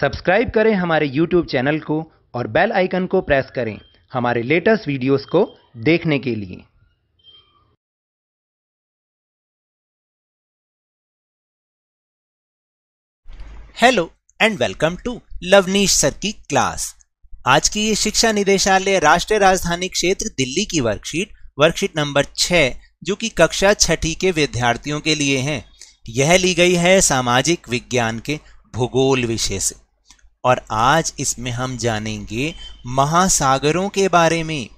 subscribe करें हमारे YouTube channel को और बेल आइकन को प्रेस करें हमारे लेटेस्ट वीडियोस को देखने के लिए hello and welcome to Lavneesh sir की क्लास आज की ये शिक्षा निदेशालय राष्ट्रीय राजधानी क्षेत्र दिल्ली की वर्कशीट वर्कशीट नंबर छः जो कि कक्षा छठी के विद्यार्थियों के लिए है यह ली गई है सामाजिक विज्ञान के भूगोल विषय से और आज इसमें हम जानेंगे महासागरों के बारे में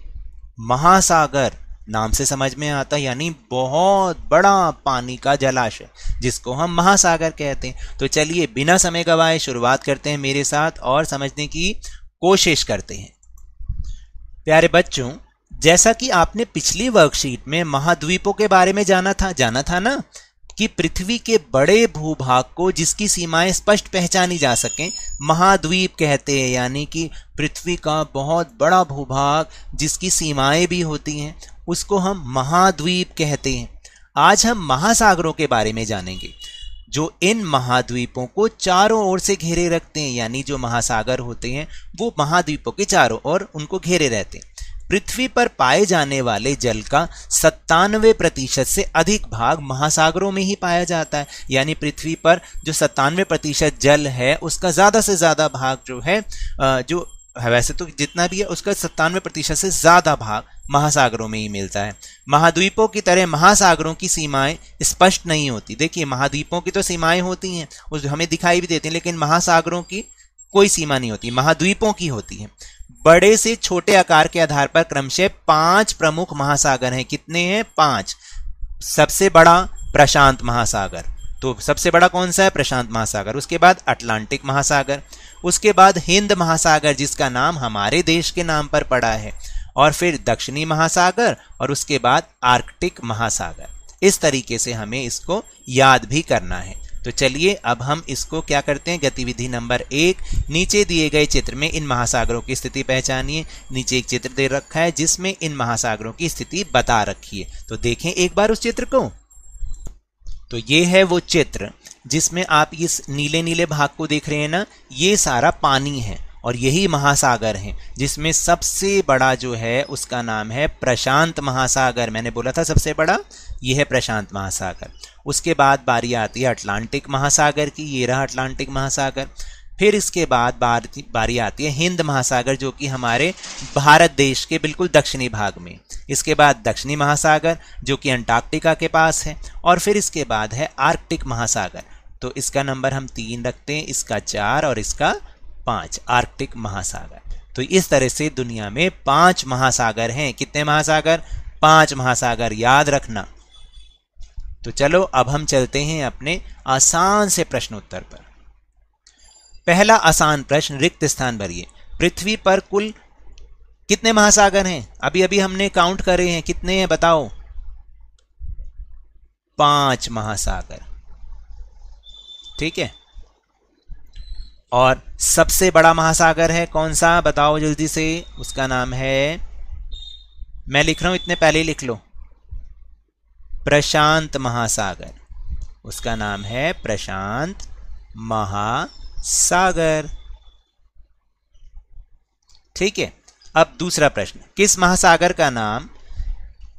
महासागर नाम से समझ में आता है यानी बहुत बड़ा पानी का जलाशय जिसको हम महासागर कहते हैं तो चलिए बिना समय गवाए शुरुआत करते हैं मेरे साथ और समझने की कोशिश करते हैं प्यारे बच्चों जैसा कि आपने पिछली वर्कशीट में महाद्वीपों के बारे में जाना था जाना था ना कि पृथ्वी के बड़े भूभाग को जिसकी सीमाएं स्पष्ट पहचानी जा सकें महाद्वीप कहते हैं यानी कि पृथ्वी का बहुत बड़ा भूभाग जिसकी सीमाएं भी होती हैं उसको हम महाद्वीप कहते हैं आज हम महासागरों के बारे में जानेंगे जो इन महाद्वीपों को चारों ओर से घेरे रखते हैं यानी जो महासागर होते हैं वो महाद्वीपों के चारों ओर उनको घेरे रहते हैं पृथ्वी पर पाए जाने वाले जल का सत्तानवे प्रतिशत से अधिक भाग महासागरों में ही पाया जाता है यानी पृथ्वी पर जो सत्तानवे प्रतिशत जल है उसका ज़्यादा से ज़्यादा भाग जो है जो वैसे तो जितना भी है उसका सत्तानवे प्रतिशत से ज़्यादा भाग महासागरों में ही मिलता है महाद्वीपों की तरह महासागरों की सीमाएं स्पष्ट नहीं होती देखिए महाद्वीपों की तो सीमाएं होती हैं उस हमें दिखाई भी देती हैं लेकिन महासागरों की कोई सीमा नहीं होती महाद्वीपों की होती है बड़े से छोटे आकार के आधार पर क्रमशः पांच प्रमुख महासागर हैं कितने हैं पांच सबसे बड़ा प्रशांत महासागर तो सबसे बड़ा कौन सा है प्रशांत महासागर उसके बाद अटलांटिक महासागर उसके बाद हिंद महासागर जिसका नाम हमारे देश के नाम पर पड़ा है और फिर दक्षिणी महासागर और उसके बाद आर्कटिक महासागर इस तरीके से हमें इसको याद भी करना है तो चलिए अब हम इसको क्या करते हैं गतिविधि नंबर एक नीचे दिए गए चित्र में इन महासागरों की स्थिति पहचानिए नीचे एक चित्र दे रखा है जिसमें इन महासागरों की स्थिति बता रखी है तो देखें एक बार उस चित्र को तो ये है वो चित्र जिसमें आप इस नीले नीले भाग को देख रहे हैं ना ये सारा पानी है और यही महासागर हैं जिसमें सबसे बड़ा जो है उसका नाम है प्रशांत महासागर मैंने बोला था सबसे बड़ा ये है प्रशांत महासागर उसके बाद बारी आती है अटलांटिक महासागर की ये रहा अटलांटिक महासागर फिर इसके बाद बार, बारी आती है हिंद महासागर जो कि हमारे भारत देश के बिल्कुल दक्षिणी भाग में इसके बाद दक्षिणी महासागर जो कि अंटार्कटिका के पास है और फिर इसके बाद है आर्कटिक महासागर तो इसका नंबर हम तीन रखते हैं इसका चार और इसका पांच आर्कटिक महासागर तो इस तरह से दुनिया में पांच महासागर हैं कितने महासागर पांच महासागर याद रखना तो चलो अब हम चलते हैं अपने आसान से प्रश्न उत्तर पर पहला आसान प्रश्न रिक्त स्थान भरिए पृथ्वी पर कुल कितने महासागर हैं अभी अभी हमने काउंट करे हैं कितने हैं बताओ पांच महासागर ठीक है और सबसे बड़ा महासागर है कौन सा बताओ जल्दी से उसका नाम है मैं लिख रहा हूं इतने पहले ही लिख लो प्रशांत महासागर उसका नाम है प्रशांत महासागर ठीक है अब दूसरा प्रश्न किस महासागर का नाम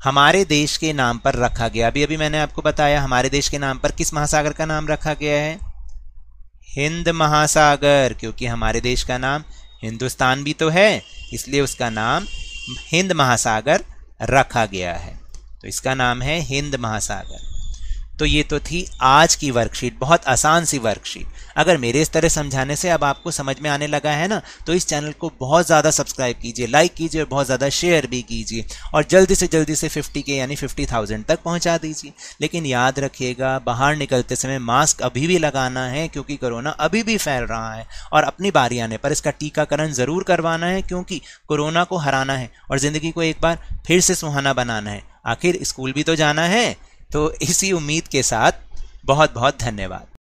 हमारे देश के नाम पर रखा गया अभी अभी मैंने आपको बताया हमारे देश के नाम पर किस महासागर का नाम रखा गया है हिंद महासागर क्योंकि हमारे देश का नाम हिंदुस्तान भी तो है इसलिए उसका नाम हिंद महासागर रखा गया है तो इसका नाम है हिंद महासागर तो ये तो थी आज की वर्कशीट बहुत आसान सी वर्कशीट अगर मेरे इस तरह समझाने से अब आपको समझ में आने लगा है ना तो इस चैनल को बहुत ज़्यादा सब्सक्राइब कीजिए लाइक कीजिए और बहुत ज़्यादा शेयर भी कीजिए और जल्दी से जल्दी से 50 के यानी 50,000 तक पहुंचा दीजिए लेकिन याद रखिएगा बाहर निकलते समय मास्क अभी भी लगाना है क्योंकि कोरोना अभी भी फैल रहा है और अपनी बारी आने पर इसका टीकाकरण ज़रूर करवाना है क्योंकि कोरोना को हराना है और ज़िंदगी को एक बार फिर से सुहाना बनाना है आखिर स्कूल भी तो जाना है तो इसी उम्मीद के साथ बहुत बहुत धन्यवाद